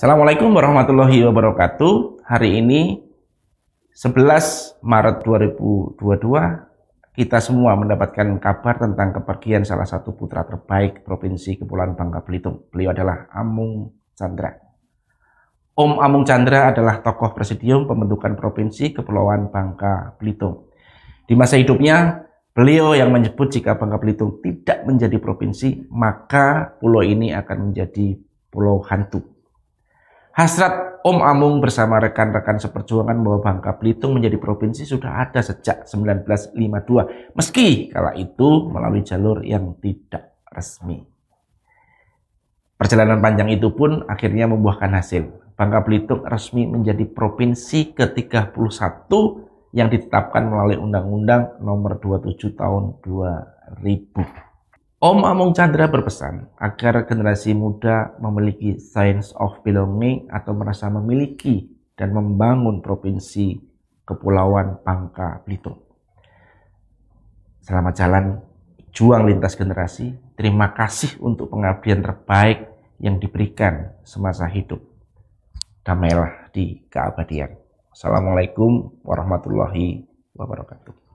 Assalamualaikum warahmatullahi wabarakatuh. Hari ini 11 Maret 2022 kita semua mendapatkan kabar tentang kepergian salah satu putra terbaik Provinsi Kepulauan Bangka Belitung. Beliau adalah Amung Chandra. Om Amung Chandra adalah tokoh presidium pembentukan Provinsi Kepulauan Bangka Belitung. Di masa hidupnya, beliau yang menyebut jika Bangka Belitung tidak menjadi provinsi, maka pulau ini akan menjadi pulau hantu Hasrat Om Amung bersama rekan-rekan seperjuangan bahwa Bangka Belitung menjadi provinsi sudah ada sejak 1952, meski kala itu melalui jalur yang tidak resmi. Perjalanan panjang itu pun akhirnya membuahkan hasil. Bangka Belitung resmi menjadi provinsi ke-31 yang ditetapkan melalui Undang-Undang Nomor 27 Tahun 2000. Om Among Chandra berpesan agar generasi muda memiliki sense of belonging atau merasa memiliki dan membangun provinsi Kepulauan Bangka Belitung. Selamat jalan juang lintas generasi. Terima kasih untuk pengabdian terbaik yang diberikan semasa hidup. Damailah di keabadian. Assalamualaikum warahmatullahi wabarakatuh.